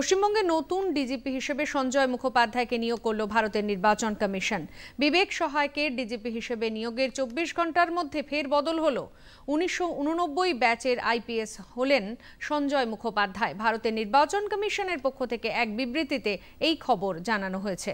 পশ্চিমবঙ্গে নতুন ডিজিপি হিসেবে সঞ্জয় মুখোপাধ্যায়কে নিয়োগ করল ভারতের নির্বাচন কমিশন বিবেক সহায়কে ডিজিপি হিসেবে নিয়োগের চব্বিশ ঘন্টার মধ্যে ফের বদল হল উনিশশো ব্যাচের আইপিএস হলেন সঞ্জয় মুখোপাধ্যায় ভারতের নির্বাচন কমিশনের পক্ষ থেকে এক বিবৃতিতে এই খবর জানানো হয়েছে